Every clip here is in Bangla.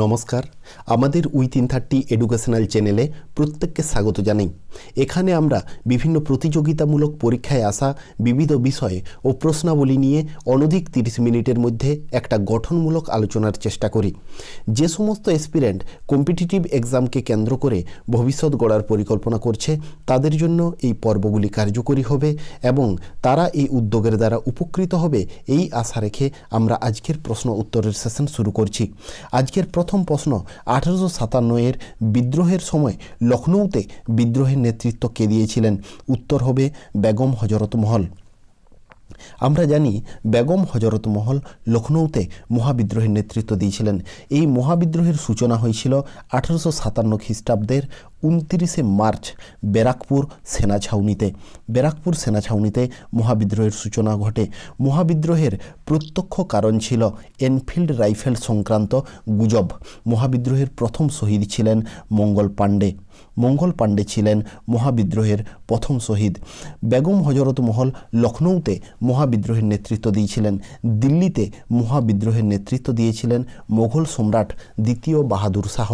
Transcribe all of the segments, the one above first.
নমস্কার আমাদের উই তিন থার্টি এডুকেশনাল চ্যানেলে প্রত্যেককে স্বাগত জানাই এখানে আমরা বিভিন্ন প্রতিযোগিতামূলক পরীক্ষায় আসা বিবিধ বিষয়ে ও প্রশ্নাবলী নিয়ে অনধিক তিরিশ মিনিটের মধ্যে একটা গঠনমূলক আলোচনার চেষ্টা করি যে সমস্ত এসপিরেন্ট কম্পিটিটিভ এক্সামকে কেন্দ্র করে ভবিষ্যৎ গড়ার পরিকল্পনা করছে তাদের জন্য এই পর্বগুলি কার্যকরী হবে এবং তারা এই উদ্যোগের দ্বারা উপকৃত হবে এই আশা রেখে আমরা আজকের প্রশ্ন উত্তরের সেশন শুরু করছি আজকের প্রথম প্রশ্ন আঠারোশো সাতান্ন এর বিদ্রোহের সময় লখনৌতে বিদ্রোহের নেতৃত্ব কে দিয়েছিলেন উত্তর হবে বেগম হজরত মহল আমরা জানি বেগম হজরত মহল লখনৌতে মহাবিদ্রোহের নেতৃত্ব দিয়েছিলেন এই মহাবিদ্রোহের সূচনা হয়েছিল আঠারোশো সাতান্ন খ্রিস্টাব্দের উনত্রিশে মার্চ ব্যারাকপুর সেনা ছাউনিতে ব্যারাকপুর সেনা ছাউনিতে মহাবিদ্রোহের সূচনা ঘটে মহাবিদ্রোহের প্রত্যক্ষ কারণ ছিল এনফিল্ড রাইফেল সংক্রান্ত গুজব মহাবিদ্রোহের প্রথম শহীদ ছিলেন মঙ্গল পাণ্ডে মঙ্গল পাণ্ডে ছিলেন মহাবিদ্রোহের প্রথম শহীদ বেগম হজরত মহল লখনৌতে মহাবিদ্রোহের নেতৃত্ব দিয়েছিলেন দিল্লিতে মহাবিদ্রোহের নেতৃত্ব দিয়েছিলেন মোঘল সম্রাট দ্বিতীয় বাহাদুর শাহ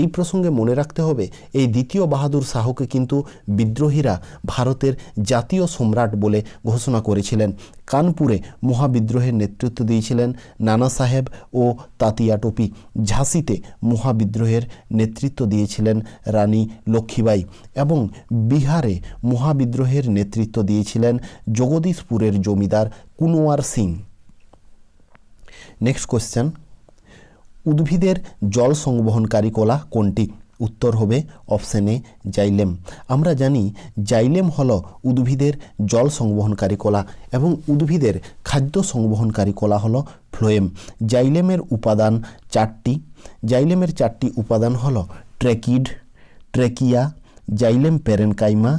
এই প্রসঙ্গে মনে রাখতে হবে এই দ্বিতীয় বাহাদুর শাহকে কিন্তু বিদ্রোহীরা ভারতের জাতীয় সম্রাট বলে ঘোষণা করেছিলেন কানপুরে মহাবিদ্রোহের নেতৃত্ব দিয়েছিলেন নানা সাহেব ও তাতিয়া টপি ঝাঁসিতে মহাবিদ্রোহের নেতৃত্ব দিয়েছিলেন রানী লক্ষ্মীবাই এবং বিহারে মহাবিদ্রোহের নেতৃত্ব দিয়েছিলেন জগদীশপুরের জমিদার কুনোয়ার সিং নেক্সট কোয়েশ্চেন উদ্ভিদের জল সংবহনকারী কলা কোনটি উত্তর হবে অপশানে জাইলেম আমরা জানি জাইলেম হল উদ্ভিদের জল সংবহনকারী কলা এবং উদ্ভিদের খাদ্য সংবহনকারী কলা হল ফ্লোয়েম জাইলেমের উপাদান চারটি জাইলেমের চারটি উপাদান হল tracheid trachea xylem parenchyma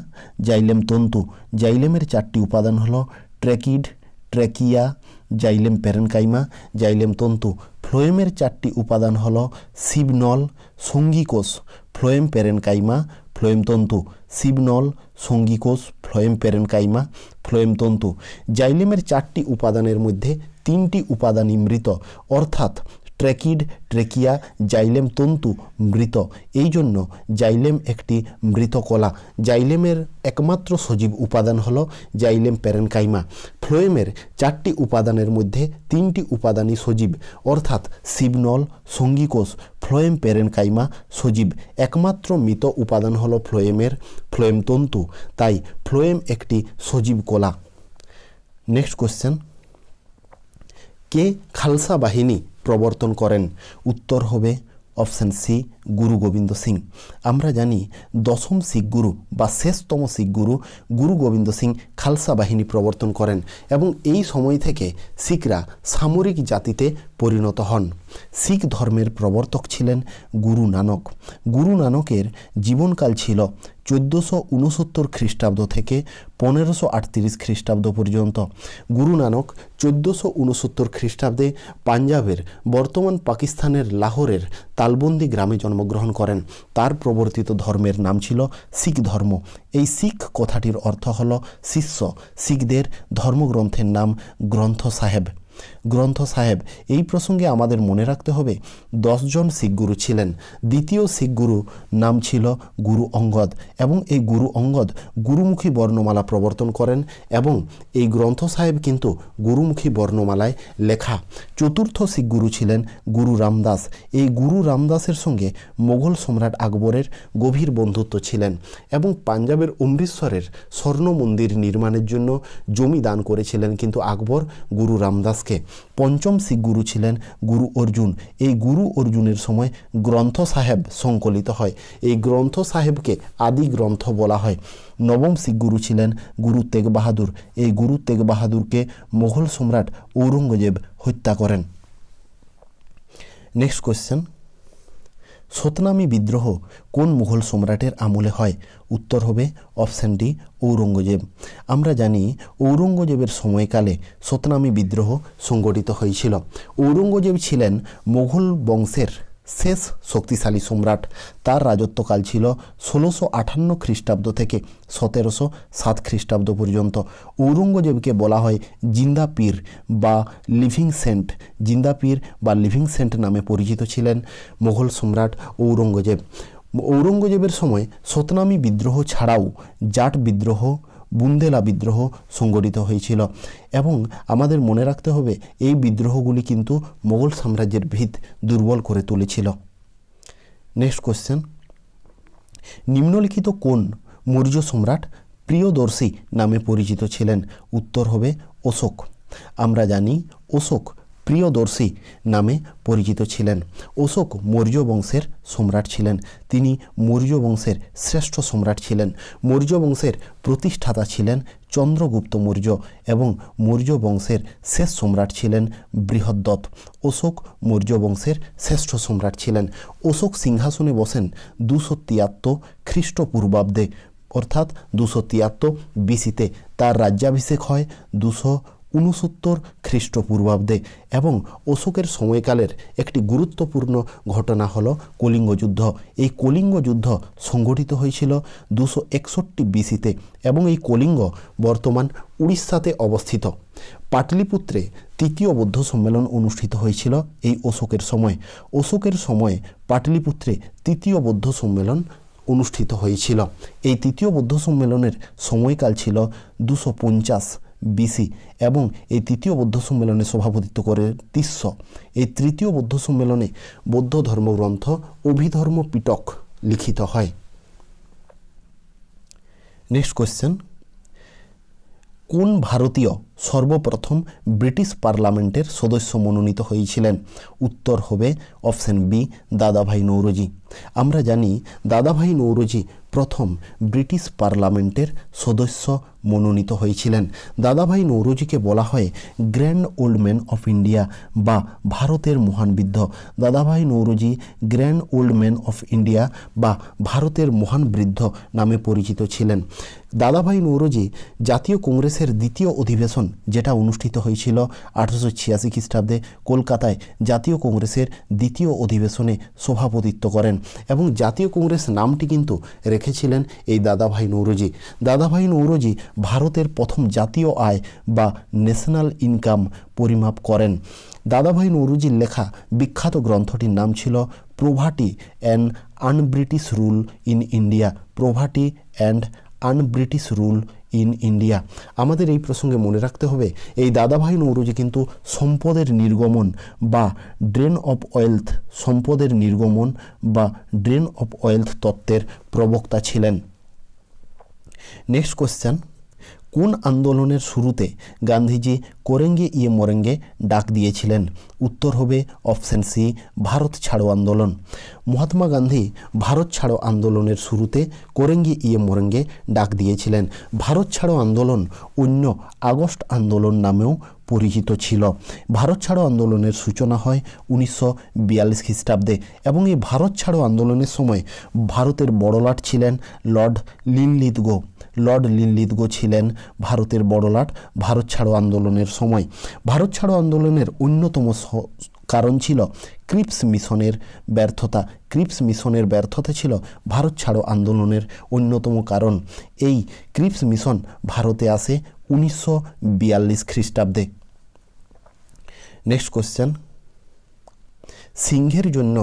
xylem তন্তু জাইলেমের চারটি উপাদান হল tracheid trachea xylem parenchyma xylem তন্তু ফ্লোয়েমের চারটি উপাদান হল সিবনল সঙ্গীকোষ ফ্লোয়েম প্যারেনকাইমা ফ্লোয়েম তন্তু সিবনল সঙ্গীকোষ ফ্লোয়েম প্যারেনকাইমা ফ্লোয়েম তন্তু জাইলেমের চারটি উপাদানের মধ্যে তিনটি উপাদানই মৃত অর্থাৎ ট্রেকিড ট্রেকিয়া জাইলেম তন্তু মৃত এই জন্য জাইলেম একটি মৃত কলা জাইলেমের একমাত্র সজীব উপাদান হল জাইলেম প্যারেনকাইমা ফ্লোয়েমের চারটি উপাদানের মধ্যে তিনটি উপাদানই সজীব অর্থাৎ সিবনল সঙ্গীকোষ ফ্লোয়েম প্যারেনকাইমা সজীব একমাত্র মৃত উপাদান হল ফ্লোয়েমের ফ্লোয়েম তন্তু তাই ফ্লোয়েম একটি সজীব কলা নেক্সট কোশ্চেন কে খালসা বাহিনী প্রবর্তন করেন উত্তর হবে অপশান সি গুরু গোবিন্দ সিং আমরা জানি দশম শিখ গুরু বা শেষতম শিখ গুরু গুরু গোবিন্দ সিং খালসা বাহিনী প্রবর্তন করেন এবং এই সময় থেকে শিখরা সামরিক জাতিতে পরিণত হন শিখ ধর্মের প্রবর্তক ছিলেন গুরু নানক গুরু নানকের জীবনকাল ছিল চোদ্দোশো উনসত্তর খ্রিস্টাব্দ থেকে পনেরোশো আটত্রিশ খ্রিস্টাব্দ পর্যন্ত গুরু নানক চোদ্দোশো উনসত্তর খ্রিস্টাব্দে পাঞ্জাবের বর্তমান পাকিস্তানের লাহোরের তালবন্দি গ্রামে জন্ম জন্মগ্রহণ করেন তার প্রবর্তিত ধর্মের নাম ছিল শিখ ধর্ম এই শিখ কথাটির অর্থ হল শিষ্য শিখদের ধর্মগ্রন্থের নাম গ্রন্থ সাহেব গ্রন্থ সাহেব এই প্রসঙ্গে আমাদের মনে রাখতে হবে দশজন শিখ গুরু ছিলেন দ্বিতীয় শিখ গুরু নাম ছিল গুরু অঙ্গদ এবং এই গুরু অঙ্গদ গুরুমুখী বর্ণমালা প্রবর্তন করেন এবং এই গ্রন্থ সাহেব কিন্তু গুরুমুখী বর্ণমালায় লেখা চতুর্থ শিখ গুরু ছিলেন গুরু রামদাস এই গুরু রামদাসের সঙ্গে মোগল সম্রাট আকবরের গভীর বন্ধুত্ব ছিলেন এবং পাঞ্জাবের অমৃতসরের স্বর্ণ মন্দির নির্মাণের জন্য জমি দান করেছিলেন কিন্তু আকবর গুরু রামদাসকে থাকে পঞ্চম শিখ গুরু ছিলেন গুরু অর্জুন এই গুরু অর্জুনের সময় গ্রন্থ সাহেব সংকলিত হয় এই গ্রন্থ সাহেবকে আদি গ্রন্থ বলা হয় নবম শিখ গুরু ছিলেন গুরু তেগ বাহাদুর এই গুরু তেগ বাহাদুরকে মোঘল সম্রাট ঔরঙ্গজেব হত্যা করেন নেক্সট কোয়েশ্চেন সতনামী বিদ্রোহ কোন মুঘল সম্রাটের আমলে হয় উত্তর হবে অপশান ডি ঔরঙ্গজেব আমরা জানি ঔরঙ্গজেবের সময়কালে সতনামী বিদ্রোহ সংগঠিত হয়েছিল ঔরঙ্গজেব ছিলেন মুঘল বংশের শেষ শক্তিশালী সম্রাট তার রাজত্বকাল ছিল ষোলোশো আঠান্ন খ্রিস্টাব্দ থেকে সতেরোশো সাত খ্রিস্টাব্দ পর্যন্ত ঔরঙ্গজেবকে বলা হয় জিন্দা পীর বা লিভিং সেন্ট জিন্দা পীর বা লিভিং সেন্ট নামে পরিচিত ছিলেন মোঘল সম্রাট ঔরঙ্গজেব ঔরঙ্গজেবের সময় সতনামী বিদ্রোহ ছাড়াও জাট বিদ্রোহ বুন্দেলা বিদ্রোহ সংগঠিত হয়েছিল এবং আমাদের মনে রাখতে হবে এই বিদ্রোহগুলি কিন্তু মোগল সাম্রাজ্যের ভিত দুর্বল করে তুলেছিল নেক্সট কোশ্চেন নিম্নলিখিত কোন মৌর্য সম্রাট প্রিয়দর্শী নামে পরিচিত ছিলেন উত্তর হবে অশোক আমরা জানি অশোক প্রিয়দর্শী নামে পরিচিত ছিলেন অশোক মৌর্য বংশের সম্রাট ছিলেন তিনি মৌর্য বংশের শ্রেষ্ঠ সম্রাট ছিলেন মৌর্য বংশের প্রতিষ্ঠাতা ছিলেন চন্দ্রগুপ্ত মৌর্য এবং মৌর্য বংশের শেষ সম্রাট ছিলেন বৃহদ্দত্ত অশোক মৌর্য বংশের শ্রেষ্ঠ সম্রাট ছিলেন অশোক সিংহাসনে বসেন দুশো তিয়াত্তর খ্রিস্টপূর্বাব্দে অর্থাৎ দুশো তিয়াত্তর বিসিতে তার রাজ্যাভিষেক হয় দুশো ঊনসত্তর খ্রিস্টপূর্বাব্দে এবং অশোকের সময়কালের একটি গুরুত্বপূর্ণ ঘটনা হল কলিঙ্গ যুদ্ধ এই কলিঙ্গ যুদ্ধ সংঘটিত হয়েছিল দুশো একষট্টি বিসিতে এবং এই কলিঙ্গ বর্তমান উড়িষ্যাতে অবস্থিত পাটলিপুত্রে তৃতীয় বৌদ্ধ সম্মেলন অনুষ্ঠিত হয়েছিল এই অশোকের সময় অশোকের সময়ে পাটলিপুত্রে তৃতীয় বৌদ্ধ সম্মেলন অনুষ্ঠিত হয়েছিল এই তৃতীয় বৌদ্ধ সম্মেলনের সময়কাল ছিল দুশো পঞ্চাশ বিসি এবং এই তৃতীয় বৌদ্ধ সম্মেলনে সভাপতিত্ব করে তিস্য এই তৃতীয় বৌদ্ধ সম্মেলনে বৌদ্ধ ধর্মগ্রন্থ অভিধর্ম পিটক লিখিত হয় নেক্সট কোয়েশ্চেন কোন ভারতীয় সর্বপ্রথম ব্রিটিশ পার্লামেন্টের সদস্য মনোনীত হয়েছিলেন উত্তর হবে অপশন বি দাদাভাই নৌরজি আমরা জানি দাদাভাই নৌরজি প্রথম ব্রিটিশ পার্লামেন্টের সদস্য মনোনীত হয়েছিলেন দাদাভাই নৌরজিকে বলা হয় গ্র্যান্ড ওল্ডম্যান অফ ইন্ডিয়া বা ভারতের মহান বৃদ্ধ Dadabhai Naoroji grand old man of India বা ভারতের মহান বৃদ্ধ নামে পরিচিত ছিলেন দাদাভাই নৌরজি জাতীয় কংগ্রেসের দ্বিতীয় অধিবেশন যেটা অনুষ্ঠিত হয়েছিল আঠারোশো ছিয়াশি খ্রিস্টাব্দে কলকাতায় জাতীয় কংগ্রেসের দ্বিতীয় অধিবেশনে সভাপতিত্ব করেন এবং জাতীয় কংগ্রেস নামটি কিন্তু রেখেছিলেন এই দাদাভাই নৌরজি দাদাভাই নৌরজি ভারতের প্রথম জাতীয় আয় বা ন্যাশনাল ইনকাম পরিমাপ করেন দাদাভাই নৌরুজির লেখা বিখ্যাত গ্রন্থটির নাম ছিল poverty and un-British rule in India poverty and un-British rule in India আমাদের এই প্রসঙ্গে মনে রাখতে হবে এই দাদাভাই নৌরুজি কিন্তু সম্পদের নির্গমন বা ড্রেন অফ ওয়েলথ সম্পদের নির্গমন বা ড্রেন অফ ওয়েলথ তত্ত্বের প্রবক্তা ছিলেন নেক্সট কোয়েশ্চেন কোন আন্দোলনের শুরুতে গান্ধীজি কোরেঙ্গে ইয়ে মোরেঙ্গে ডাক দিয়েছিলেন উত্তর হবে অপশান সি ভারত ছাড়ো আন্দোলন মহাত্মা গান্ধী ভারত ছাড়ো আন্দোলনের শুরুতে কোরেঙ্গে ইয়ে মোরেঙ্গে ডাক দিয়েছিলেন ভারত ছাড়ো আন্দোলন অন্য আগস্ট আন্দোলন নামেও পরিচিত ছিল ভারত ছাড়ো আন্দোলনের সূচনা হয় উনিশশো বিয়াল্লিশ খ্রিস্টাব্দে এবং এই ভারত ছাড়ো আন্দোলনের সময় ভারতের বড়লাট ছিলেন লর্ড লিনলিদগো লর্ড লিনলিদগো ছিলেন ভারতের বড়লাট ভারত ছাড়ো আন্দোলনের সময় ভারত ছাড়ো আন্দোলনের অন্যতম কারণ ছিল ক্রিপস মিশনের ব্যর্থতা ক্রিপস মিশনের ব্যর্থতা ছিল ভারত ছাড়ো আন্দোলনের অন্যতম কারণ এই ক্রিপস মিশন ভারতে আসে উনিশশো বিয়াল্লিশ খ্রিস্টাব্দে নেক্সট কোশ্চেন সিংহের জন্য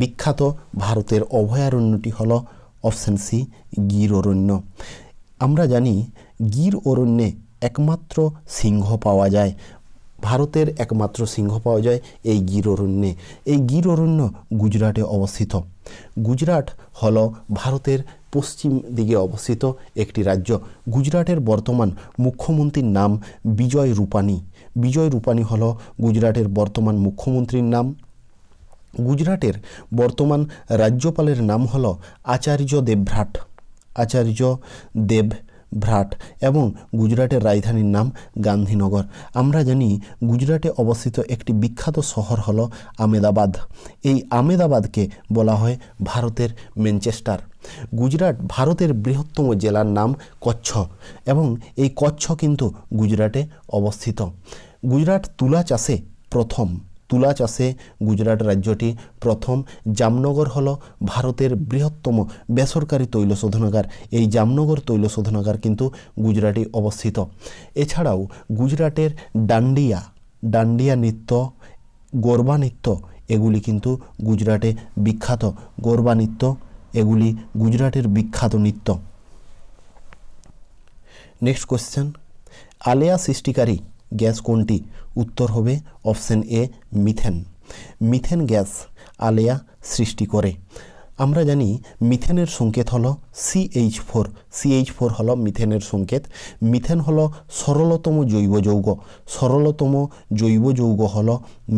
বিখ্যাত ভারতের অভয়ারণ্যটি হল অপশন সি গির অরণ্য আমরা জানি গির অরণ্যে একমাত্র সিংহ পাওয়া যায় ভারতের একমাত্র সিংহ পাওয়া যায় এই গির অরণ্যে এই গির অরণ্য গুজরাটে অবস্থিত গুজরাট হল ভারতের পশ্চিম দিকে অবস্থিত একটি রাজ্য গুজরাটের বর্তমান মুখ্যমন্ত্রীর নাম বিজয় রূপানী বিজয় রূপানী হল গুজরাটের বর্তমান মুখ্যমন্ত্রীর নাম গুজরাটের বর্তমান রাজ্যপালের নাম হল আচার্য দেবভ্রাট আচার্য দেব ভ্রাট এবং গুজরাটের রাজধানীর নাম গান্ধীনগর আমরা জানি গুজরাটে অবস্থিত একটি বিখ্যাত শহর হল আমেদাবাদ এই আমেদাবাদকে বলা হয় ভারতের ম্যানচেস্টার গুজরাট ভারতের বৃহত্তম জেলার নাম কচ্ছ এবং এই কচ্ছ কিন্তু গুজরাটে অবস্থিত গুজরাট তুলা চাষে প্রথম তুলা চাষে গুজরাট রাজ্যটি প্রথম জামনগর হল ভারতের বৃহত্তম বেসরকারি তৈল শোধনাগার এই জামনগর তৈল শোধনাগার কিন্তু গুজরাটে অবস্থিত এছাড়াও গুজরাটের ডান্ডিয়া ডান্ডিয়া নৃত্য গরবা নৃত্য এগুলি কিন্তু গুজরাটে বিখ্যাত গরবা নৃত্য এগুলি গুজরাটের বিখ্যাত নৃত্য নেক্সট কোশ্চেন আলেয়া সৃষ্টিকারী গ্যাস কোনটি উত্তর হবে option A methane methane gas আলেয়া সৃষ্টি করে আমরা জানি মিথেনের সংকেত হল সিএইচ ফোর সিএইচ ফোর হল মিথেনের সংকেত মিথেন হল সরলতম জৈব যৌগ সরলতম জৈব যৌগ হল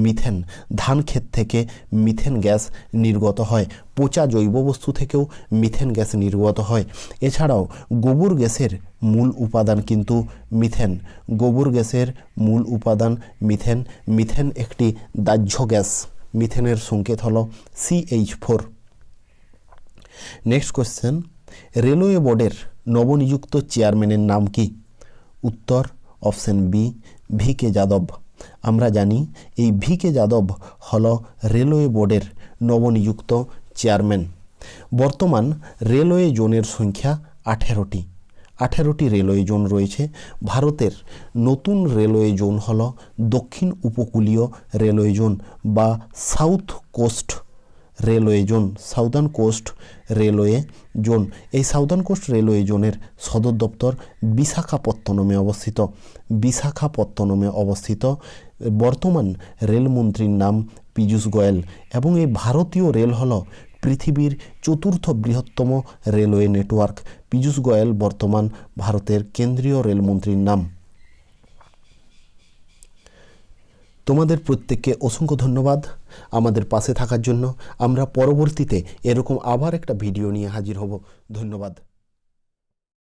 মিথেন ধান ক্ষেত থেকে মিথেন গ্যাস নির্গত হয় পচা জৈব বস্তু থেকেও মিথেন গ্যাস নির্গত হয় এছাড়াও গোবর গ্যাসের মূল উপাদান কিন্তু মিথেন গোবর গ্যাসের মূল উপাদান মিথেন মিথেন একটি দাহ্য গ্যাস মিথেনের সংকেত হল CH four next question railway বোর্ডের নবনিযুক্ত চেয়ারম্যানের নাম কি উত্তর option B V K Yadav আমরা জানি এই ভি কে যাদব হল রেলওয়ে বোর্ডের নবনিযুক্ত চেয়ারম্যান বর্তমান রেলওয়ে জোনের সংখ্যা আঠেরোটি আঠেরোটি রেলওয়ে জোন রয়েছে ভারতের নতুন রেলওয়ে জোন হল দক্ষিণ উপকূলীয় রেলওয়ে জোন বা south coast railway zone southern coast railway zone এই সাউদার্ন কোস্ট রেলওয়ে জোনের সদর দপ্তর বিশাখাপত্তনমে অবস্থিত বিশাখাপত্তনমে অবস্থিত বর্তমান রেলমন্ত্রীর নাম পীযূষ গোয়েল এবং এই ভারতীয় রেল হল পৃথিবীর চতুর্থ বৃহত্তম রেলওয়ে নেটওয়ার্ক পীযুষ গোয়েল বর্তমান ভারতের কেন্দ্রীয় রেলমন্ত্রীর নাম তোমাদের প্রত্যেককে অসংখ্য ধন্যবাদ আমাদের পাশে থাকার জন্য আমরা পরবর্তীতে এরকম আবার একটা ভিডিও নিয়ে হাজির হব ধন্যবাদ